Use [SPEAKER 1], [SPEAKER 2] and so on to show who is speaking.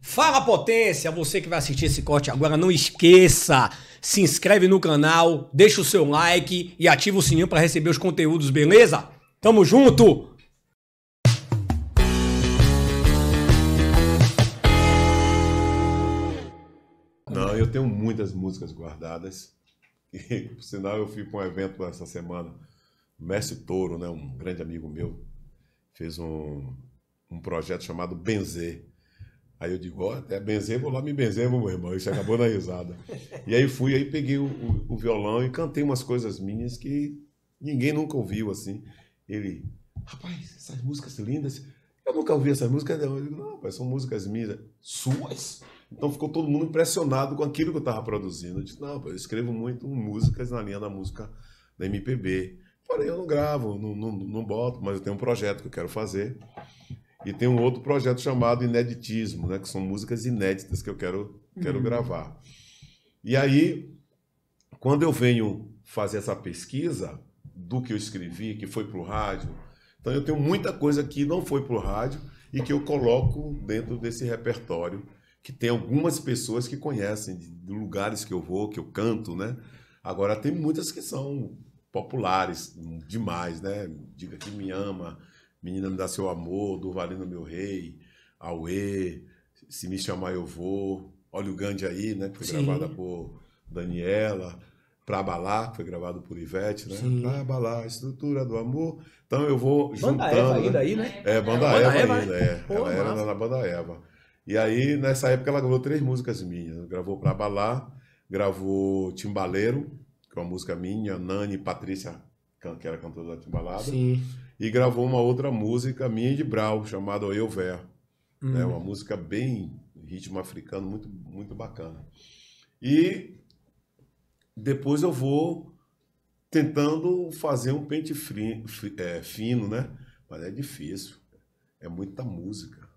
[SPEAKER 1] Fala potência, você que vai assistir esse corte agora, não esqueça, se inscreve no canal, deixa o seu like e ativa o sininho para receber os conteúdos, beleza? Tamo junto! Não, eu tenho muitas músicas guardadas. E, por sinal, eu fui para um evento essa semana. O Mestre Touro, né, um grande amigo meu, fez um, um projeto chamado Benzer Aí eu digo, ó, até benzer, vou lá me é benzer, meu irmão. Isso acabou na risada. e aí fui, aí peguei o, o, o, violão e cantei umas coisas minhas que ninguém nunca ouviu, assim. Ele, rapaz, essas músicas lindas. Eu nunca ouvi essas músicas. Eu digo, não, rapaz, são músicas minhas. Suas? Então ficou todo mundo impressionado com aquilo que eu estava produzindo. Eu disse, não, eu escrevo muito músicas na linha da música da MPB. Porém, eu não gravo, não, não, não boto, mas eu tenho um projeto que eu quero fazer. E tem um outro projeto chamado Ineditismo, né? que são músicas inéditas que eu quero, quero uhum. gravar. E aí, quando eu venho fazer essa pesquisa do que eu escrevi, que foi para o rádio, então eu tenho muita coisa que não foi para o rádio e que eu coloco dentro desse repertório, que tem algumas pessoas que conhecem, de lugares que eu vou, que eu canto, né? Agora, tem muitas que são populares demais, né? Diga que me ama, Menina Me Dá Seu Amor, Durvalino Meu Rei, Aue, Se Me Chamar Eu Vou, Olha o Gandhi Aí, né? Que foi Sim. gravada por Daniela. Pra Abalar, que foi gravado por Ivete, né? Sim. Pra Abalar, Estrutura do Amor. Então eu vou juntando... Banda Eva ainda né? aí, né? É, Banda, Eva, Eva, ainda, né? é. Pô, ela era massa. na Banda Eva. E aí, nessa época, ela gravou três músicas minhas. Gravou Pra Abalar, gravou Timbaleiro, que é uma música minha, Nani Patrícia, que era cantora da Timbalada. Sim e gravou uma outra música minha de Brau, chamada Eu Ver. Hum. Né? Uma música bem ritmo africano, muito, muito bacana. E depois eu vou tentando fazer um pente é, fino, né? Mas é difícil. É muita música.